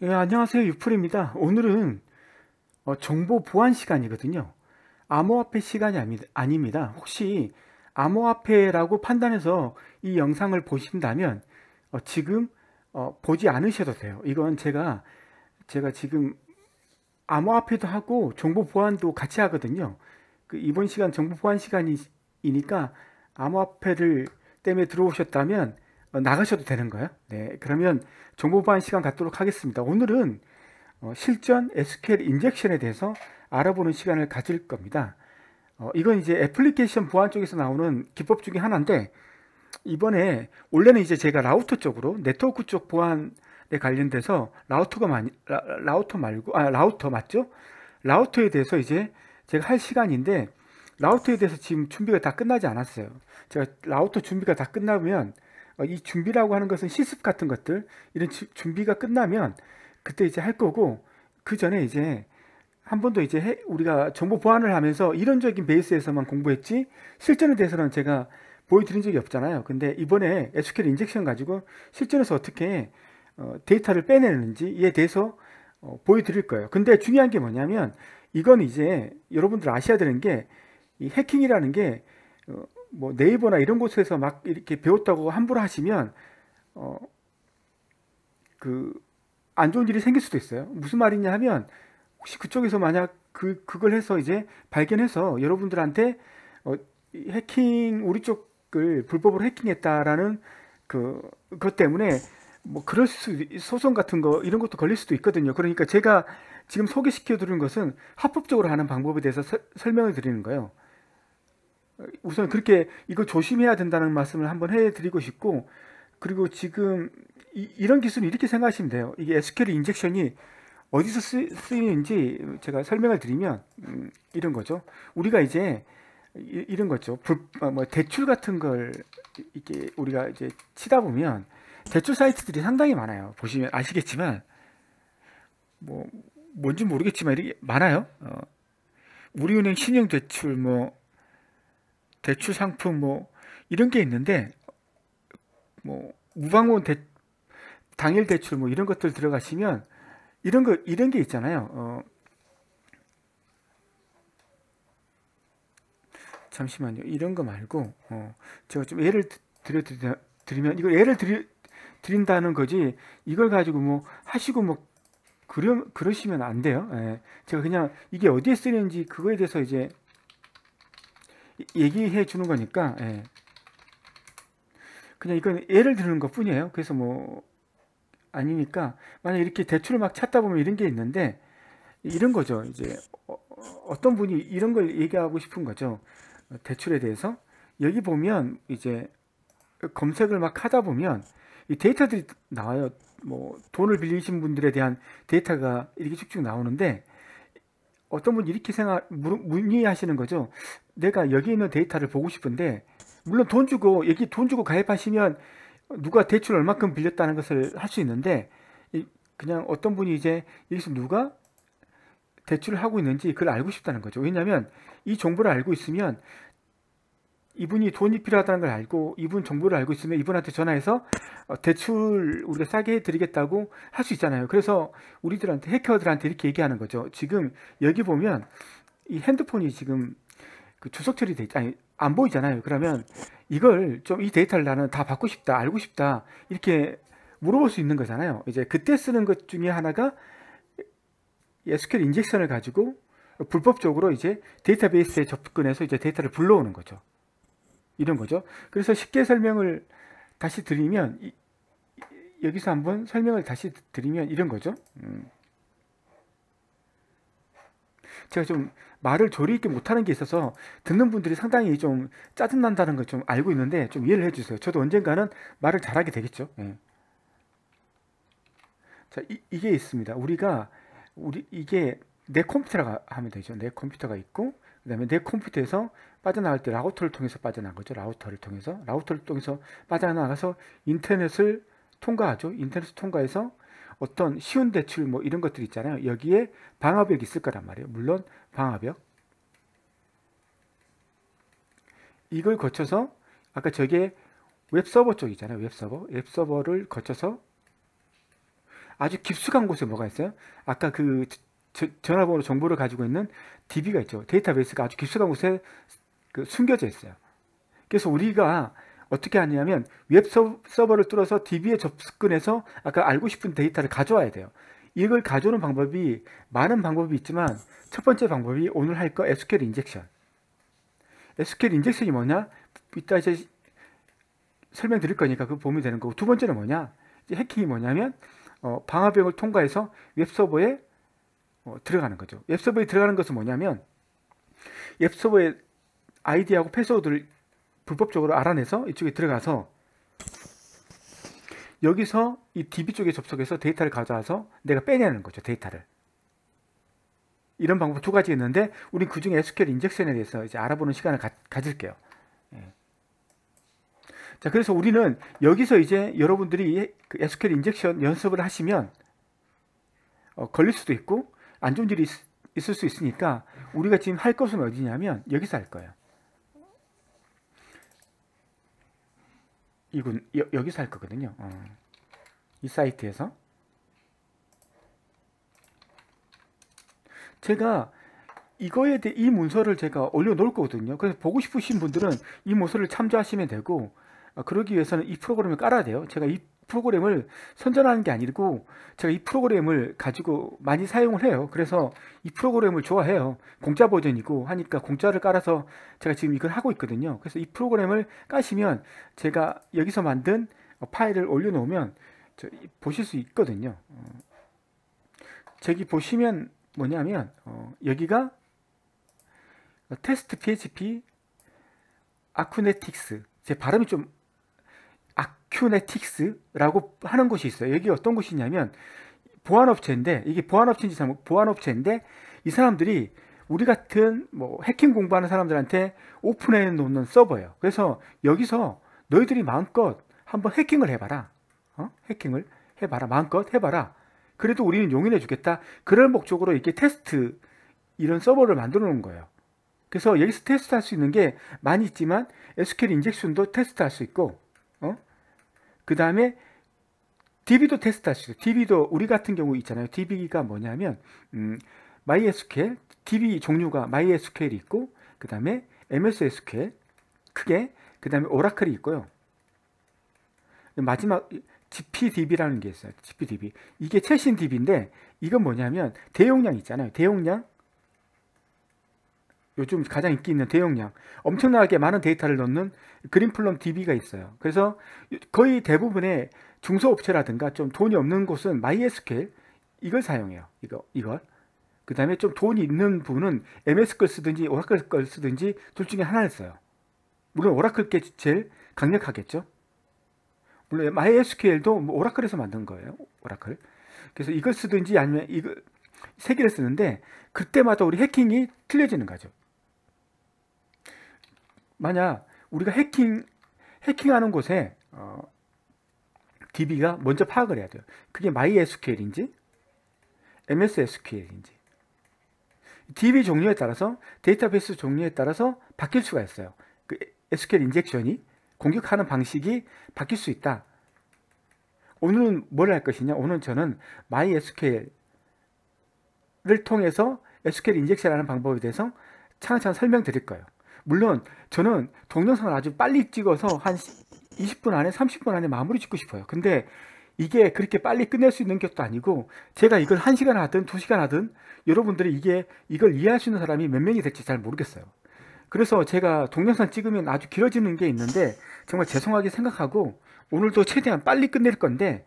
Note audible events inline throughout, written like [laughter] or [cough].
예, 안녕하세요 유풀입니다 오늘은 어, 정보 보안 시간이거든요 암호화폐 시간이 아니, 아닙니다 혹시 암호화폐라고 판단해서 이 영상을 보신다면 어, 지금 어, 보지 않으셔도 돼요 이건 제가 제가 지금 암호화폐도 하고 정보 보안도 같이 하거든요 그 이번 시간 정보 보안 시간이니까 암호화폐를 때문에 들어오셨다면 어, 나가셔도 되는 거예요. 네, 그러면 정보 보안 시간 갖도록 하겠습니다. 오늘은 어, 실전 SQL 인젝션에 대해서 알아보는 시간을 가질 겁니다. 어, 이건 이제 애플리케이션 보안 쪽에서 나오는 기법 중에 하나인데 이번에 원래는 이제 제가 라우터 쪽으로 네트워크 쪽 보안에 관련돼서 라우터가 많이 라, 우터 말고 아 라우터 맞죠? 라우터에 대해서 이제 제가 할 시간인데 라우터에 대해서 지금 준비가 다 끝나지 않았어요. 제가 라우터 준비가 다 끝나면 어, 이 준비라고 하는 것은 실습 같은 것들 이런 주, 준비가 끝나면 그때 이제 할 거고 그 전에 이제 한 번도 이제 해, 우리가 정보 보완을 하면서 이론적인 베이스에서만 공부했지 실전에 대해서는 제가 보여드린 적이 없잖아요. 근데 이번에 SQL 인젝션 가지고 실전에서 어떻게 어, 데이터를 빼내는지 에 대해서 어, 보여드릴 거예요. 근데 중요한 게 뭐냐면 이건 이제 여러분들 아셔야 되는 게 이 해킹이라는 게 어, 뭐 네이버나 이런 곳에서 막 이렇게 배웠다고 함부로 하시면 어그안 좋은 일이 생길 수도 있어요. 무슨 말이냐 하면 혹시 그쪽에서 만약 그 그걸 해서 이제 발견해서 여러분들한테 어, 해킹 우리 쪽을 불법으로 해킹했다라는 그 그것 때문에 뭐 그럴 수 소송 같은 거 이런 것도 걸릴 수도 있거든요. 그러니까 제가 지금 소개시켜 드리는 것은 합법적으로 하는 방법에 대해서 서, 설명을 드리는 거예요. 우선 그렇게 이거 조심해야 된다는 말씀을 한번 해드리고 싶고 그리고 지금 이, 런 기술은 이렇게 생각하시면 돼요. 이게 SQL 인젝션이 어디서 쓰, 이는지 제가 설명을 드리면 음, 이런 거죠. 우리가 이제 이, 런 거죠. 불, 어, 뭐 대출 같은 걸 이게 우리가 이제 치다 보면 대출 사이트들이 상당히 많아요. 보시면 아시겠지만 뭐 뭔지 모르겠지만 이게 많아요. 어, 우리은행 신용대출 뭐 대출 상품 뭐 이런 게 있는데 뭐무방호 대, 당일 대출 뭐 이런 것들 들어가시면 이런 거 이런 게 있잖아요. 어, 잠시만요. 이런 거 말고 어, 제가 좀 예를 들어 드리면 이거 예를 드리, 드린다는 거지 이걸 가지고 뭐 하시고 뭐 그러, 그러시면 안 돼요. 예. 제가 그냥 이게 어디에 쓰는지 그거에 대해서 이제 얘기해 주는 거니까 예. 그냥 이건 예를 드는 것 뿐이에요. 그래서 뭐 아니니까 만약 이렇게 대출을 막 찾다 보면 이런 게 있는데 이런 거죠. 이제 어, 어떤 분이 이런 걸 얘기하고 싶은 거죠. 대출에 대해서 여기 보면 이제 검색을 막 하다 보면 이 데이터들이 나와요. 뭐 돈을 빌리신 분들에 대한 데이터가 이렇게 쭉쭉 나오는데 어떤 분 이렇게 이 생각 문의하시는 거죠. 내가 여기 있는 데이터를 보고 싶은데 물론 돈 주고 여기 돈 주고 가입하시면 누가 대출 얼마큼 빌렸다는 것을 할 수 있는데 그냥 어떤 분이 이제 여기서 누가 대출을 하고 있는지 그걸 알고 싶다는 거죠. 왜냐하면 이 정보를 알고 있으면 이분이 돈이 필요하다는 걸 알고 이분 정보를 알고 있으면 이분한테 전화해서 어, 대출 우리가 싸게 해드리겠다고 할 수 있잖아요. 그래서 우리들한테 해커들한테 이렇게 얘기하는 거죠. 지금 여기 보면 이 핸드폰이 지금 그 주석 처리돼 있, 아니 안 보이잖아요. 그러면 이걸 좀 이 데이터를 나는 다 받고 싶다, 알고 싶다 이렇게 물어볼 수 있는 거잖아요. 이제 그때 쓰는 것 중에 하나가 SQL 인젝션을 가지고 불법적으로 이제 데이터베이스에 접근해서 이제 데이터를 불러오는 거죠. 이런 거죠. 그래서 쉽게 설명을 다시 드리면 이, 여기서 한번 설명을 다시 드리면 이런 거죠. 음. 제가 좀 말을 조리 있게 못하는 게 있어서 듣는 분들이 상당히 좀 짜증난다는 걸 좀 알고 있는데 좀 이해를 해주세요. 저도 언젠가는 말을 잘하게 되겠죠. 예. 자, 이, 게 있습니다. 우리가 우리 이게 내 컴퓨터라고 하면 되죠. 내 컴퓨터가 있고 그 다음에 내 컴퓨터에서 빠져나갈 때 라우터를 통해서 빠져나간 거죠. 라우터를 통해서. 라우터를 통해서 빠져나가서 인터넷을 통과하죠. 인터넷을 통과해서 어떤 쉬운 대출 뭐 이런 것들 있잖아요. 여기에 방화벽이 있을 거란 말이에요. 물론 방화벽. 이걸 거쳐서 아까 저게 웹서버 쪽이잖아요. 웹서버. 웹서버를 거쳐서 아주 깊숙한 곳에 뭐가 있어요? 아까 그 전화번호 정보를 가지고 있는 DB가 있죠. 데이터베이스가 아주 깊숙한 곳에 그 숨겨져 있어요. 그래서 우리가 어떻게 하냐면 웹 서버를 뚫어서 DB에 접근해서 아까 알고 싶은 데이터를 가져와야 돼요. 이걸 가져오는 방법이 많은 방법이 있지만 첫 번째 방법이 오늘 할 거 SQL 인젝션. SQL 인젝션이 뭐냐? 이따 이제 설명드릴 거니까 그 보면 되는 거고 두 번째는 뭐냐? 이제 해킹이 뭐냐면 어, 방화벽을 통과해서 웹 서버에 어, 들어가는 거죠. 웹서버에 들어가는 것은 뭐냐면 웹서버의 아이디하고 패스워드를 불법적으로 알아내서 이쪽에 들어가서 여기서 이 DB 쪽에 접속해서 데이터를 가져와서 내가 빼내는 거죠. 데이터를. 이런 방법 두 가지 있는데 우리 그 중에 SQL 인젝션에 대해서 이제 알아보는 시간을 가, 질게요 예. 자, 그래서 우리는 여기서 이제 여러분들이 SQL 그 인젝션 연습을 하시면 어, 걸릴 수도 있고 안 좋은 일이 있, 을수 있으니까 우리가 지금 할 것은 어디냐면 여기서 할 거예요. 이군 여, 기서할 거거든요. 어. 이 사이트에서 제가 이거에 대해 이 문서를 제가 올려놓을 거거든요. 그래서 보고 싶으신 분들은 이 문서를 참조하시면 되고 어, 그러기 위해서는 이 프로그램을 깔아야 돼요. 제가 이 프로그램을 선전하는 게 아니고 제가 이 프로그램을 가지고 많이 사용을 해요. 그래서 이 프로그램을 좋아해요. 공짜 버전이고 하니까 공짜를 깔아서 제가 지금 이걸 하고 있거든요. 그래서 이 프로그램을 까시면 제가 여기서 만든 파일을 올려놓으면 보실 수 있거든요. 어, 저기 보시면 뭐냐면 어, 여기가 테스트 PHP 아쿠네틱스 제 발음이 좀 큐네틱스라고 e 하는 곳이 있어요. 여기 어떤 곳이냐면 보안업체인데 이게 보안업체인지 잘못 보안업체인데 이 사람들이 우리 같은 뭐 해킹 공부하는 사람들한테 오픈해 놓는 서버예요. 그래서 여기서 너희들이 마음껏 한번 해킹을 해봐라. 어? 해킹을 해봐라. 마음껏 해봐라. 그래도 우리는 용인해 주겠다. 그런 목적으로 이렇게 테스트 이런 서버를 만들어 놓은 거예요. 그래서 여기서 테스트할 수 있는 게 많이 있지만 SQL 인젝션도 테스트할 수 있고 그 다음에 DB도 테스트 하시죠. DB도 우리 같은 경우 있잖아요. DB가 뭐냐면 음, MySQL, DB 종류가 MySQL이 있고 그 다음에 MS SQL 크게 그 다음에 오라클이 있고요. 마지막 GPDB라는 게 있어요. GPDB 이게 최신 DB인데 이건 뭐냐면 대용량 있잖아요. 대용량 요즘 가장 인기 있는 대용량 엄청나게 많은 데이터를 넣는 그린플럼 DB가 있어요. 그래서 거의 대부분의 중소업체라든가 좀 돈이 없는 곳은 MySQL 이걸 사용해요. 이거 이걸 그 다음에 좀 돈이 있는 분은 MS 걸 쓰든지 오라클 걸 쓰든지 둘 중에 하나를 써요. 물론 오라클 게 제일 강력하겠죠. 물론 MySQL도 뭐 오라클에서 만든 거예요. 오라클. 그래서 이걸 쓰든지 아니면 이거 세 개를 쓰는데 그때마다 우리 해킹이 틀려지는 거죠. 만약 우리가 해킹 해킹하는 곳에 어, DB가 먼저 파악을 해야 돼요. 그게 MySQL인지 MS SQL인지 DB 종류에 따라서 데이터베이스 종류에 따라서 바뀔 수가 있어요. 그 SQL 인젝션이 공격하는 방식이 바뀔 수 있다. 오늘은 뭘 할 것이냐? 오늘 저는 MySQL을 통해서 SQL 인젝션하는 방법에 대해서 차차 설명드릴 거예요. 물론 저는 동영상을 아주 빨리 찍어서 한 20분 안에 30분 안에 마무리 짓고 싶어요. 근데 이게 그렇게 빨리 끝낼 수 있는 것도 아니고 제가 이걸 1시간 하든 2시간 하든 여러분들이 이게 이걸 이해할 수 있는 사람이 몇 명이 될지 잘 모르겠어요. 그래서 제가 동영상 찍으면 아주 길어지는 게 있는데 정말 죄송하게 생각하고 오늘도 최대한 빨리 끝낼 건데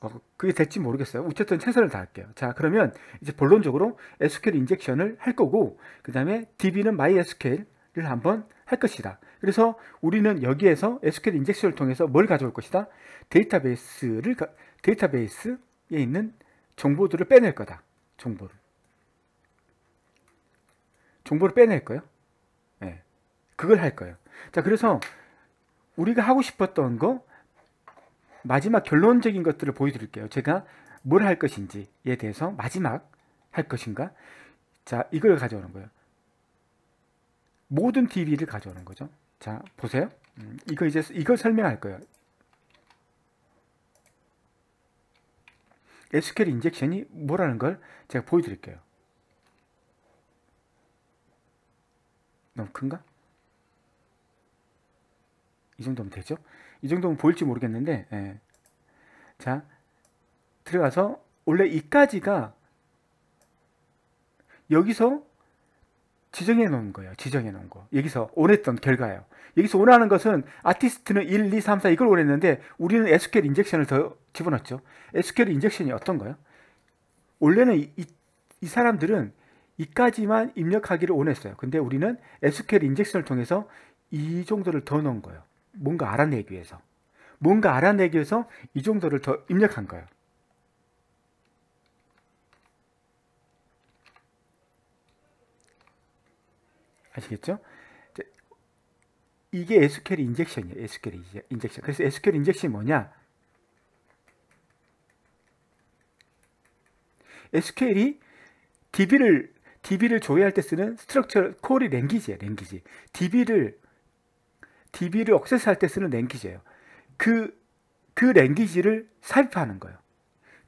어, 그게 될지 모르겠어요. 어쨌든 최선을 다할게요. 자, 그러면 이제 본론적으로 SQL 인젝션을 할 거고, 그 다음에 DB는 MySQL, 를 한번 할 것이다. 그래서 우리는 여기에서 SQL 인젝션을 통해서 뭘 가져올 것이다? 데이터베이스를 데이터베이스에 있는 정보들을 빼낼 거다. 정보를 정보를 빼낼 거예요. 예. 네. 그걸 할 거예요. 자, 그래서 우리가 하고 싶었던 거 마지막 결론적인 것들을 보여드릴게요. 제가 뭘 할 것인지에 대해서 마지막 할 것인가? 자, 이걸 가져오는 거예요. 모든 DB를 가져오는 거죠. 자, 보세요. 음, 이거 이제 이걸 설명할 거예요. SQL 인젝션이 뭐라는 걸 제가 보여드릴게요. 너무 큰가? 이 정도면 되죠? 이 정도면 보일지 모르겠는데 예. 자 들어가서 원래 이까지가 여기서 지정해 놓은 거예요. 지정해 놓은 거. 여기서 원했던 결과예요. 여기서 원하는 것은 아티스트는 1, 2, 3, 4 이걸 원했는데 우리는 SQL 인젝션을 더 집어넣었죠. SQL 인젝션이 어떤 거예요? 원래는 이, 이, 이 사람들은 이까지만 입력하기를 원했어요. 근데 우리는 SQL 인젝션을 통해서 이 정도를 더 넣은 거예요. 뭔가 알아내기 위해서. 뭔가 알아내기 위해서 이 정도를 더 입력한 거예요. 아시겠죠? 이게 SQL 인젝션이에요. SQL 인젝션. 그래서 SQL 인젝션이 뭐냐? SQL이 DB를 DB를 조회할 때 쓰는 스트럭처 코리 랭귀지예요. 랭귀지. DB를 DB를 억세스할 때 쓰는 랭귀지예요. 그그 그 랭귀지를 삽입하는 거예요.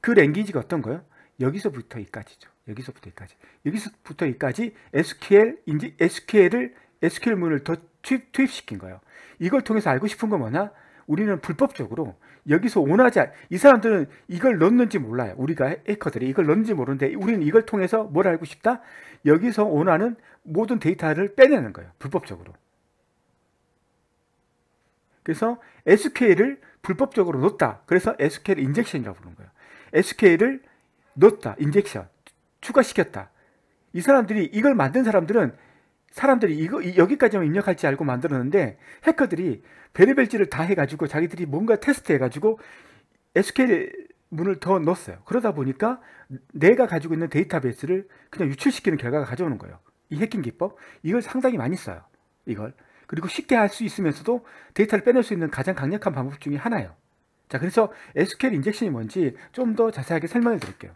그 랭귀지가 어떤 거예요? 여기서부터 여기까지죠. 여기서부터 여기까지. 여기서부터 여기까지 SQL, 인지, SQL을, SQL 문을 더 투입, 투입시킨 거예요. 이걸 통해서 알고 싶은 건 뭐냐? 우리는 불법적으로 여기서 원하지 않, 이 사람들은 이걸 넣는지 몰라요. 우리가 해커들이 이걸 넣는지 모르는데 우리는 이걸 통해서 뭘 알고 싶다? 여기서 원하는 모든 데이터를 빼내는 거예요. 불법적으로. 그래서 SQL을 불법적으로 넣었다. 그래서 SQL 인젝션이라고 부르는 거예요. SQL을 넣었다. 인젝션. 추가시켰다. 이 사람들이 이걸 만든 사람들은 사람들이 이거 여기까지만 입력할지 알고 만들었는데 해커들이 베리벨지를 다 해가지고 자기들이 뭔가 테스트해가지고 SQL 문을 더 넣었어요. 그러다 보니까 내가 가지고 있는 데이터베이스를 그냥 유출시키는 결과가 가져오는 거예요. 이 해킹 기법 이걸 상당히 많이 써요. 이걸 그리고 쉽게 할 수 있으면서도 데이터를 빼낼 수 있는 가장 강력한 방법 중에 하나예요. 자, 그래서 SQL 인젝션이 뭔지 좀 더 자세하게 설명해 드릴게요.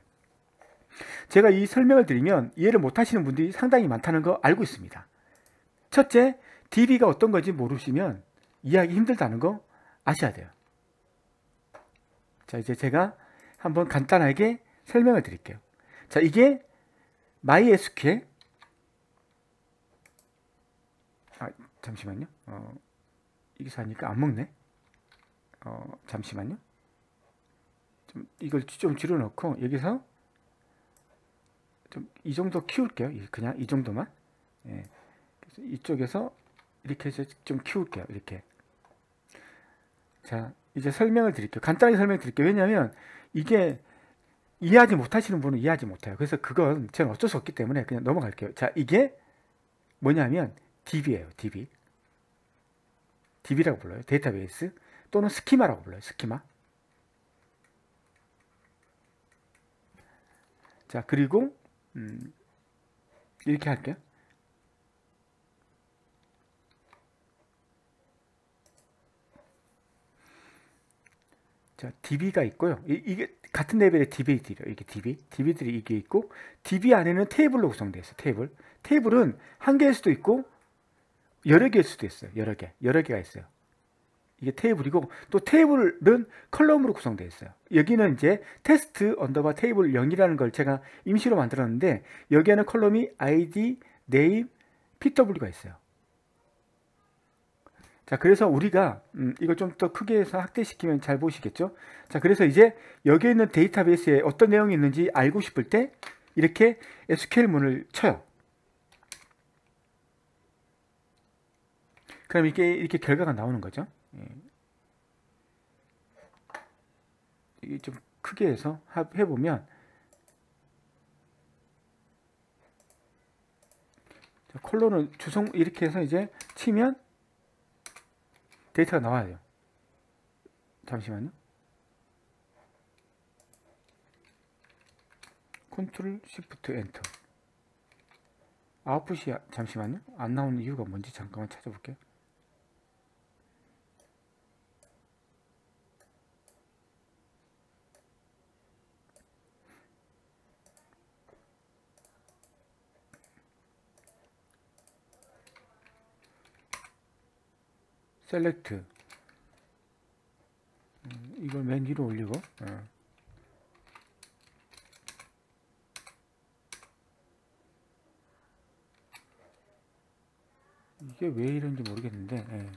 제가 이 설명을 드리면 이해를 못하시는 분들이 상당히 많다는 거 알고 있습니다. 첫째, DB가 어떤 건지 모르시면 이해하기 힘들다는 거 아셔야 돼요. 자, 이제 제가 한번 간단하게 설명을 드릴게요. 자, 이게 MySQL 아, 잠시만요. 어, 이게 사니까 안 먹네. 어, 잠시만요. 좀 이걸 좀 줄여놓고 여기서 좀이 정도 키울게요. 그냥 이 정도만. 예. 이쪽에서 이렇게 해서 좀 키울게요. 이렇게. 자, 이제 설명을 드릴게요. 간단하게 설명 드릴게요. 왜냐하면 이게 이해하지 못하시는 분은 이해하지 못해요. 그래서 그건 저는 어쩔 수 없기 때문에 그냥 넘어갈게요. 자, 이게 뭐냐면 DB예요. DB. DB라고 불러요. 데이터베이스 또는 스키마라고 불러요. 스키마. 자, 그리고 음, 이렇게 할게요. 자, DB가 있고요. 이, 게 같은 레벨의 DB들이요. 이게 DB, DB들이 이게 있고 DB 안에는 테이블로 구성되어 있어요. 테이블. 테이블은 한 개일 수도 있고 여러 개일 수도 있어요. 여러 개. 여러 개가 있어요. 이게 테이블이고 또 테이블은 컬럼으로 구성되어 있어요. 여기는 이제 테스트 언더바 테이블 0이라는 걸 제가 임시로 만들었는데 여기에는 컬럼이 id, name, pw가 있어요. 자 그래서 우리가 음, 이걸 좀 더 크게 해서 확대시키면 잘 보시겠죠 자 그래서 이제 여기에 있는 데이터베이스에 어떤 내용이 있는지 알고 싶을 때 이렇게 SQL 문을 쳐요 그럼 이게 이렇게 결과가 나오는 거죠 예. 이게 좀 크게 해서 해보면 컬러는 주성 이렇게 해서 이제 치면 데이터가 나와요 잠시만요 컨트롤 시프트 엔터 아웃풋이 아, 잠시만요 안 나오는 이유가 뭔지 잠깐만 찾아볼게요 셀렉트 음, 이걸 맨 뒤로 올리고 어. 이게 왜 이런지 모르겠는데 예.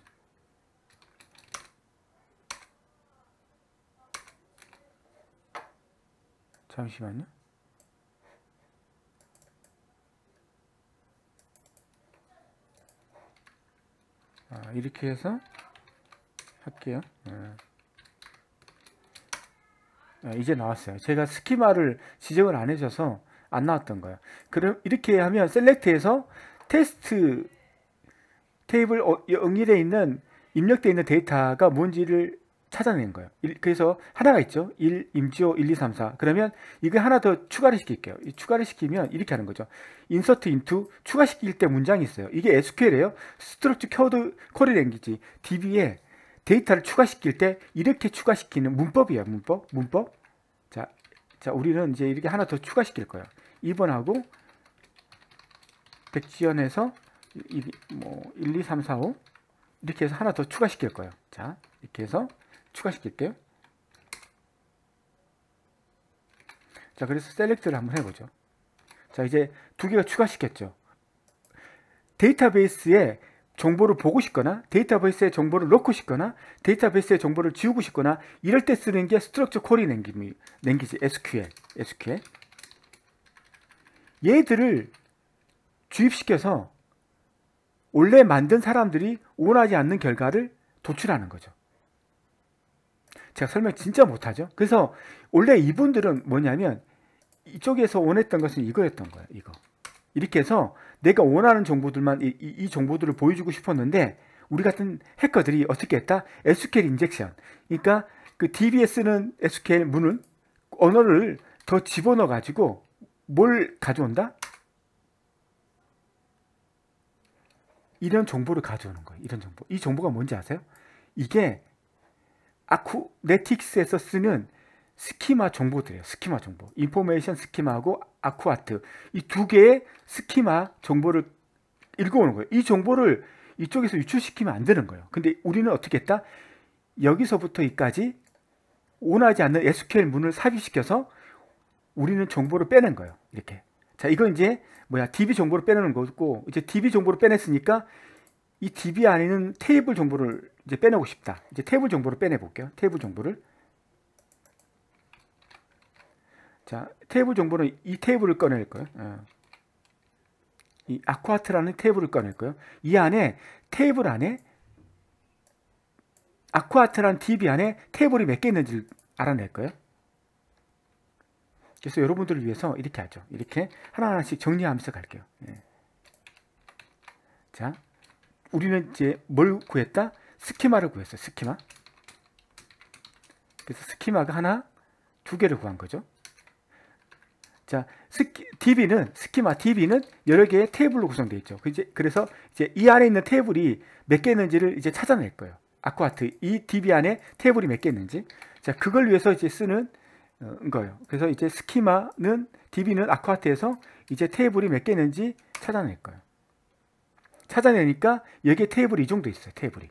잠시만요 이렇게 해서 할게요 네. 아, 이제 나왔어요 제가 스키마를 지정을 안 해줘서 안 나왔던 거예요 그럼 이렇게 하면 셀렉트에서 테스트 테이블 어, 영일에 있는 입력되어 있는 데이터가 뭔지를 찾아낸 거예요. 그래서 하나가 있죠. 1, 임지호 1, 2, 3, 4. 그러면 이거 하나 더 추가를 시킬게요. 추가를 시키면 이렇게 하는 거죠. 인서트 인투 추가시킬 때 문장이 있어요. 이게 SQL이에요. structure c o DB에 e query language d 데이터를 추가시킬 때 이렇게 추가시키는 문법이에요. 문법. 문법. 자, 자 우리는 이제 이렇게 하나 더 추가시킬 거예요. 2번하고 백지연에서 뭐 1, 2, 3, 4, 5 이렇게 해서 하나 더 추가시킬 거예요. 자, 이렇게 해서 추가시킬게요. 자, 그래서 셀렉트를 한번 해보죠. 자, 이제 두 개가 추가시켰죠. 데이터베이스에 정보를 보고 싶거나 데이터베이스에 정보를 넣고 싶거나 데이터베이스에 정보를 지우고 싶거나 이럴 때 쓰는 게 스트럭처 쿼리 냉기, 냉기지 SQL, SQL 얘들을 주입시켜서 원래 만든 사람들이 원하지 않는 결과를 도출하는 거죠. 제가 설명 진짜 못하죠. 그래서 원래 이분들은 뭐냐면 이쪽에서 원했던 것은 이거였던 거예요. 이거. 이렇게 해서 내가 원하는 정보들만 이, 이, 이 정보들을 보여주고 싶었는데 우리 같은 해커들이 어떻게 했다? SQL 인젝션. 그러니까 그 DBS는 SQL 문은 언어를 더 집어넣어 가지고 뭘 가져온다? 이런 정보를 가져오는 거예요. 이런 정보. 이 정보가 뭔지 아세요? 이게 아쿠네틱스에서 쓰는 스키마 정보들이에요. 스키마 정보. 인포메이션 스키마하고 아쿠아트. 이 두 개의 스키마 정보를 읽어오는 거예요. 이 정보를 이쪽에서 유출시키면 안 되는 거예요. 근데 우리는 어떻게 했다? 여기서부터 이까지 원하지 않는 SQL 문을 삽입시켜서 우리는 정보를 빼낸 거예요. 이렇게. 자, 이건 이제 뭐야? DB 정보를 빼내는 거고 이제 DB 정보를 빼냈으니까 이 DB 안에는 테이블 정보를 이제 빼내고 싶다. 이제 테이블 정보를 빼내 볼게요. 테이블 정보를. 자, 테이블 정보는 이 테이블을 꺼낼 거예요. 예. 이 아쿠아트라는 테이블을 꺼낼 거예요. 이 안에 테이블 안에 아쿠아트라는 DB 안에 테이블이 몇 개 있는지를 알아낼 거예요. 그래서 여러분들을 위해서 이렇게 하죠. 이렇게 하나하나씩 정리하면서 갈게요. 예. 자, 우리는 이제 뭘 구했다? 스키마를 구했어요. 스키마. 그래서 스키마가 하나, 두 개를 구한 거죠. 자, 스키, DB는 스키마 DB는 여러 개의 테이블로 구성되어 있죠. 그 그래서 이제 그 이제 이 안에 있는 테이블이 몇 개 있는지를 이제 찾아낼 거예요. 아쿠아트 이 DB 안에 테이블이 몇 개 있는지. 자, 그걸 위해서 이제 쓰는 어, 거예요. 그래서 이제 스키마는 DB는 아쿠아트에서 이제 테이블이 몇 개 있는지 찾아낼 거예요. 찾아내니까 여기에 테이블이 이 정도 있어요. 테이블이.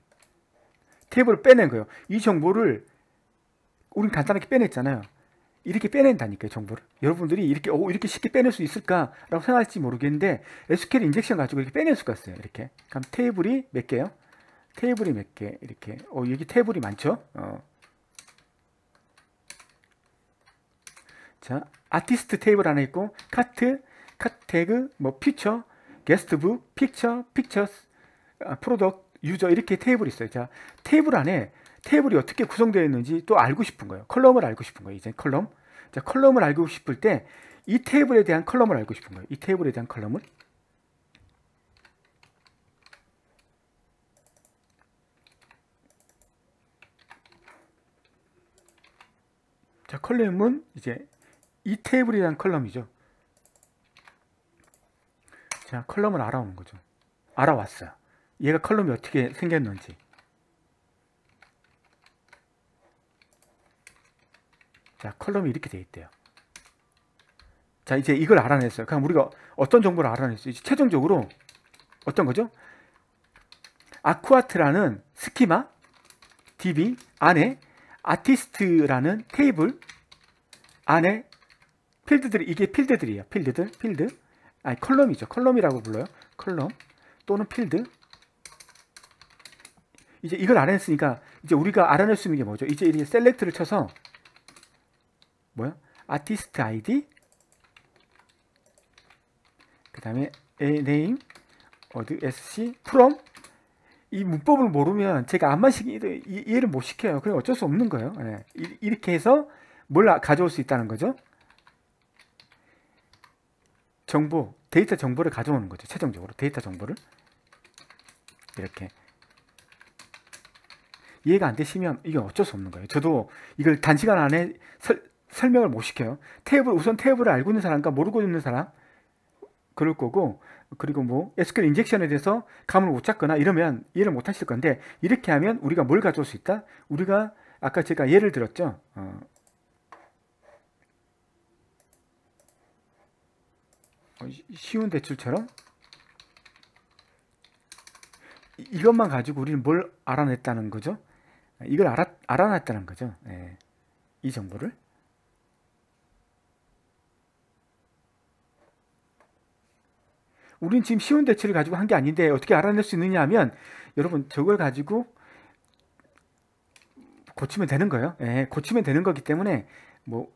테이블을 빼낸 거예요. 이 정보를 우린 간단하게 빼냈잖아요. 이렇게 빼낸다니까요. 정보를. 여러분들이 이렇게 오, 어, 이렇게 쉽게 빼낼 수 있을까라고 생각할지 모르겠는데 SQL 인젝션 가지고 이렇게 빼낼 수가 있어요. 이렇게. 그럼 테이블이 몇 개요? 테이블이 몇 개? 이렇게. 어, 여기 테이블이 많죠? 어. 자, 아티스트 테이블 안에 있고 카트, 카테그, 뭐 퓨처, 게스트북, 픽처, 픽처스, 아, 프로덕, 유저 이렇게 테이블이 있어요. 자, 테이블 안에 테이블이 어떻게 구성되어 있는지 또 알고 싶은 거예요. 컬럼을 알고 싶은 거예요. 이제 컬럼. 자, 컬럼을 알고 싶을 때 이 테이블에 대한 컬럼을 알고 싶은 거예요. 이 테이블에 대한 컬럼을 자, 컬럼은 이제 이 테이블에 대한 컬럼이죠. 그냥 컬럼을 알아온 거죠. 알아왔어요. 얘가 컬럼이 어떻게 생겼는지. 자, 컬럼이 이렇게 돼 있대요. 자, 이제 이걸 알아냈어요. 그럼 우리가 어떤 정보를 알아냈어요? 이제 최종적으로 어떤 거죠? 아쿠아트라는 스키마 DB 안에 아티스트라는 테이블 안에 필드들이 이게 필드들이에요. 필드들, 필드. 아니 컬럼이죠. 컬럼이라고 불러요. 컬럼 또는 필드 이제 이걸 알아냈으니까 이제 우리가 알아낼 수 있는 게 뭐죠? 이제 이렇게 셀렉트를 쳐서 뭐야? 아티스트 아이디 그 다음에 name 어드 sc from 이 문법을 모르면 제가 안만 시기 이해를 못 시켜요. 그래 어쩔 수 없는 거예요. 네. 이렇게 해서 뭘 아, 가져올 수 있다는 거죠. 정보, 데이터 정보를 가져오는 거죠. 최종적으로 데이터 정보를 이렇게 이해가 안 되시면 이게 어쩔 수 없는 거예요. 저도 이걸 단시간 안에 설, 설명을 못 시켜요. 테이블 우선 테이블을 알고 있는 사람과 모르고 있는 사람 그럴 거고 그리고 뭐 SQL 인젝션에 대해서 감을 못 잡거나 이러면 이해를 못 하실 건데 이렇게 하면 우리가 뭘 가져올 수 있다? 우리가 아까 제가 예를 들었죠. 어, 어, 쉬운 대출처럼 이것만 가지고 우리는 뭘 알아냈다는 거죠? 이걸 알아, 알아냈다는 거죠. 예. 이 정보를. 우리는 지금 쉬운 대출을 가지고 한 게 아닌데 어떻게 알아낼 수 있느냐 하면 여러분 저걸 가지고 고치면 되는 거예요. 예, 고치면 되는 거기 때문에 뭐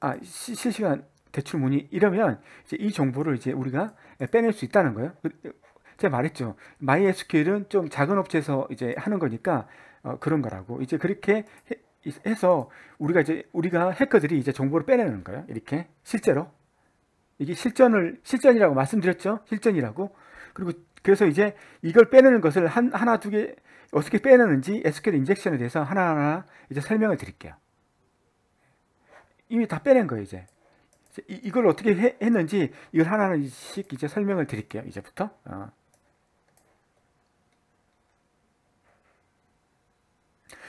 아, 실시간 대출문이 이러면 이제 이 정보를 이제 우리가 빼낼 수 있다는 거예요. 그, 제가 말했죠. MySQL은 좀 작은 업체에서 이제 하는 거니까 어, 그런 거라고. 이제 그렇게 해, 서 우리가 이제 우리가 해커들이 이제 정보를 빼내는 거예요. 이렇게 실제로 이게 실전을 실전이라고 말씀드렸죠. 실전이라고. 그리고 그래서 이제 이걸 빼내는 것을 한 하나 두 개 어떻게 빼내는지 SQL 인젝션에 대해서 하나하나 이제 설명을 드릴게요. 이미 다 빼낸 거예요, 이제. 이걸 어떻게 해, 했는지 이걸 하나씩 이제 설명을 드릴게요. 이제부터. 어.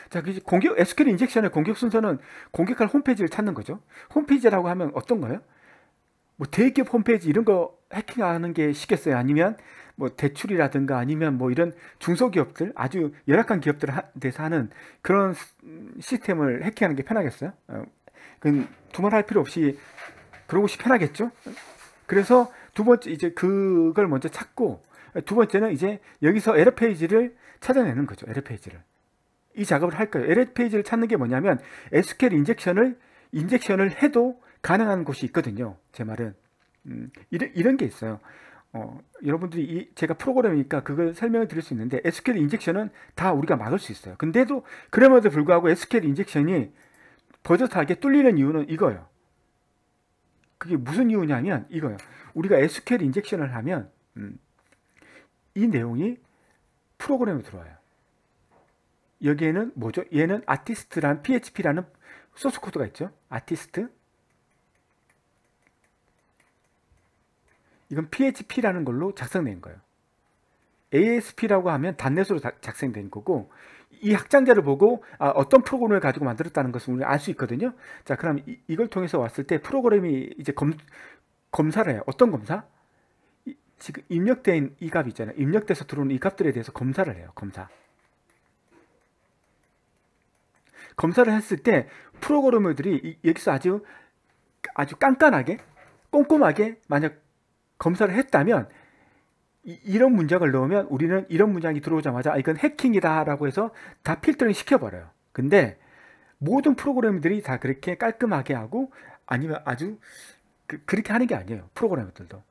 자, 그 공격 SQL 인젝션의 공격 순서는 공격할 홈페이지를 찾는 거죠. 홈페이지라고 하면 어떤 거예요? 뭐 대기업 홈페이지 이런 거 해킹하는 게 쉽겠어요? 아니면 뭐 대출이라든가 아니면 뭐 이런 중소기업들 아주 열악한 기업들 대해서 하는 그런 시스템을 해킹하는 게 편하겠어요? 어, 그 두말할 필요 없이 그러고 싶어하겠죠 그래서 두 번째 이제 그걸 먼저 찾고 두 번째는 이제 여기서 에러 페이지를 찾아내는 거죠. 에러 페이지를. 이 작업을 할 거예요. 에러 페이지를 찾는 게 뭐냐면 SQL 인젝션을 인젝션을 해도 가능한 곳이 있거든요. 제 말은 음, 이런, 이런 게 있어요. 어, 여러분들이 이, 제가 프로그램이니까 그걸 설명을 드릴 수 있는데 SQL 인젝션은 다 우리가 막을 수 있어요. 근데도 그럼에도 불구하고 SQL 인젝션이 버젓하게 뚫리는 이유는 이거예요. 그게 무슨 이유냐면 이거요 우리가 SQL 인젝션을 하면 음, 이 내용이 프로그램에 들어와요. 여기에는 뭐죠? 얘는 아티스트란 PHP라는 소스 코드가 있죠. 아티스트. 이건 PHP라는 걸로 작성된 거예요. ASP라고 하면 단넷으로 작성된 거고 이 확장자를 보고 아, 어떤 프로그램을 가지고 만들었다는 것을 우리가 알수 있거든요. 자, 그럼 이, 걸 통해서 왔을 때 프로그램이 이제 검, 검사를 해요. 어떤 검사? 이, 지금 입력된 이값이 있잖아요. 입력돼서 들어오는 이 값들에 대해서 검사를 해요. 검사. 검사를 했을 때 프로그래머들이 이, 여기서 아주 아주 깐깐하게 꼼꼼하게 만약 검사를 했다면 이런 문장을 넣으면 우리는 이런 문장이 들어오자마자 아, 이건 해킹이다라고 해서 다 필터링 시켜버려요. 근데 모든 프로그램들이 다 그렇게 깔끔하게 하고 아니면 아주 그, 렇게 하는 게 아니에요. 프로그램들도뭐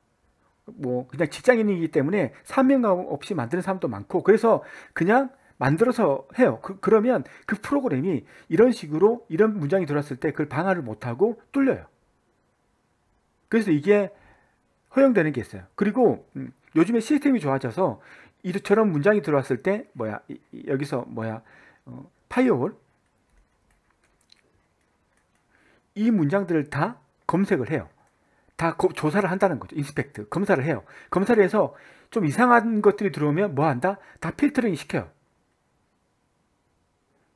그냥 직장인이기 때문에 사명감 없이 만드는 사람도 많고 그래서 그냥 만들어서 해요. 그, 그러면 그 프로그램이 이런 식으로 이런 문장이 들어왔을 때 그걸 방안을 못하고 뚫려요. 그래서 이게 허용되는 게 있어요. 그리고 음, 요즘에 시스템이 좋아져서 이처럼 문장이 들어왔을 때 뭐야 여기서 뭐야 어, 파이어월 이 문장들을 다 검색을 해요. 다 거, 조사를 한다는 거죠. 인스펙트 검사를 해요. 검사를 해서 좀 이상한 것들이 들어오면 뭐 한다? 다 필터링 시켜요.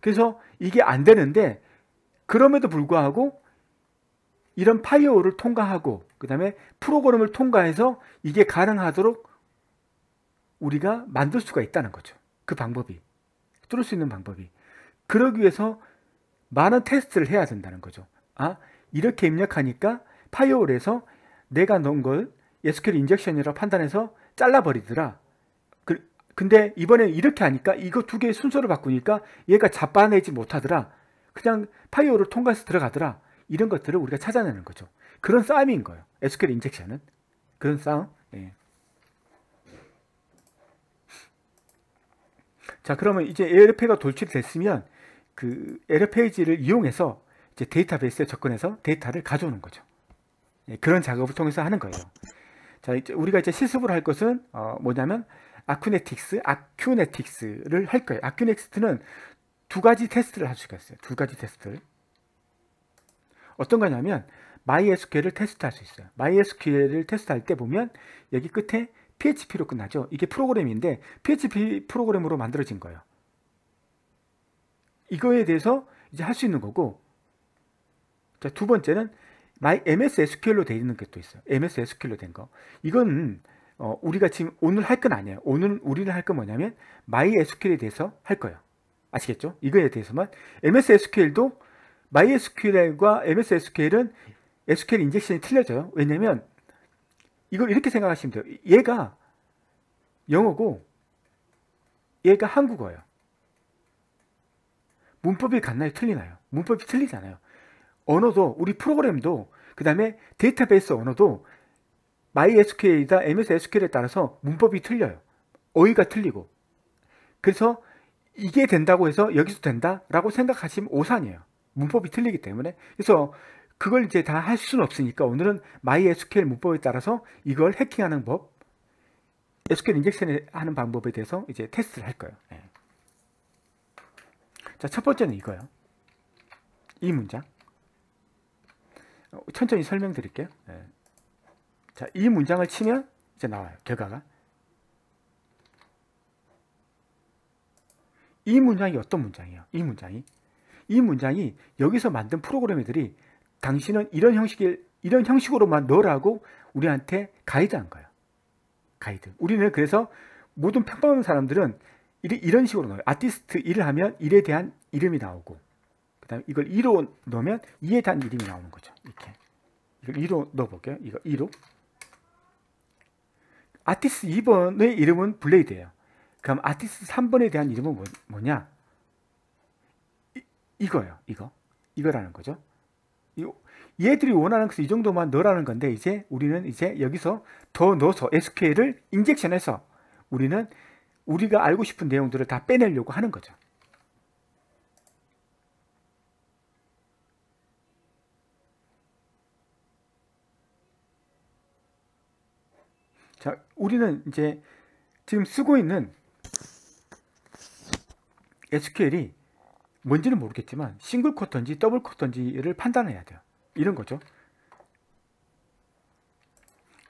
그래서 이게 안 되는데 그럼에도 불구하고 이런 파이어홀을 통과하고 그 다음에 프로그램을 통과해서 이게 가능하도록 우리가 만들 수가 있다는 거죠. 그 방법이. 뚫을 수 있는 방법이. 그러기 위해서 많은 테스트를 해야 된다는 거죠. 아, 이렇게 입력하니까 파이어홀에서 내가 넣은 걸 SQL 인젝션이라고 판단해서 잘라버리더라. 그, 근데 이번엔 이렇게 하니까 이거 두 개의 순서를 바꾸니까 얘가 자빠내지 못하더라. 그냥 파이어홀을 통과해서 들어가더라. 이런 것들을 우리가 찾아내는 거죠. 그런 싸움인 거예요. SQL 인젝션은. 그런 싸움. 예. 자, 그러면 이제 에어페가 돌출됐으면 그 에러 페이지를 이용해서 이제 데이터베이스에 접근해서 데이터를 가져오는 거죠. 예, 그런 작업을 통해서 하는 거예요. 자, 이제 우리가 이제 실습을 할 것은 어, 뭐냐면 아큐네틱스, 아큐네틱스를 할 거예요. 아큐네틱스는 두 가지 테스트를 할 수가 있어요. 두 가지 테스트를. 어떤 거냐면 MySQL을 테스트할 수 있어요. MySQL을 테스트할 때 보면 여기 끝에 PHP로 끝나죠. 이게 프로그램인데 PHP 프로그램으로 만들어진 거예요. 이거에 대해서 이제 할 수 있는 거고 자, 두 번째는 my MS SQL로 되어 있는 게또 있어요. MS SQL로 된 거. 이건 어, 우리가 지금 오늘 할 건 아니에요. 오늘 우리는 할 건 뭐냐면 my SQL에 대해서 할 거예요. 아시겠죠? 이거에 대해서만 MS SQL도 MySQL과 MS SQL은 SQL 인젝션이 틀려져요. 왜냐면 이걸 이렇게 생각하시면 돼요. 얘가 영어고 얘가 한국어예요. 문법이 같나요? 틀리나요? 문법이 틀리잖아요. 언어도 우리 프로그램도 그 다음에 데이터베이스 언어도 MySQL이다 MS SQL에 따라서 문법이 틀려요. 어휘가 틀리고 그래서 이게 된다고 해서 여기서 된다라고 생각하시면 오산이에요. 문법이 틀리기 때문에 그래서 그걸 이제 다 할 수는 없으니까 오늘은 MySQL 문법에 따라서 이걸 해킹하는 법, SQL 인젝션을 하는 방법에 대해서 이제 테스트를 할 거예요. 네. 자, 첫 번째는 이거예요. 이 문장. 어, 천천히 설명드릴게요. 네. 자, 이 문장을 치면 이제 나와요. 결과가. 이 문장이 어떤 문장이에요? 이 문장이. 이 문장이 여기서 만든 프로그램들이 당신은 이런 형식일 이런 형식으로만 넣으라고 우리한테 가이드한 거예요. 가이드. 우리는 그래서 모든 평범한 사람들은 이런 식으로 넣어요. 아티스트 일을 하면 일에 대한 이름이 나오고 그다음에 이걸 2로 넣으면 2에 대한 이름이 나오는 거죠. 이렇게. 이걸 2로 넣어볼게요. 이거 2로. 아티스트 2번의 이름은 블레이드예요. 그럼 아티스트 3번에 대한 이름은 뭐, 냐 이, 거예요 이거. 이거라는 거죠. 얘들이 원하는 것은 이 정도만 넣으라는 건데 이제 우리는 이제 여기서 더 넣어서 SQL을 인젝션해서 우리는 우리가 알고 싶은 내용들을 다 빼내려고 하는 거죠. 자, 우리는 이제 지금 쓰고 있는 SQL이 뭔지는 모르겠지만 싱글 쿼터인지 더블 쿼터인지를 판단해야 돼요. 이런 거죠.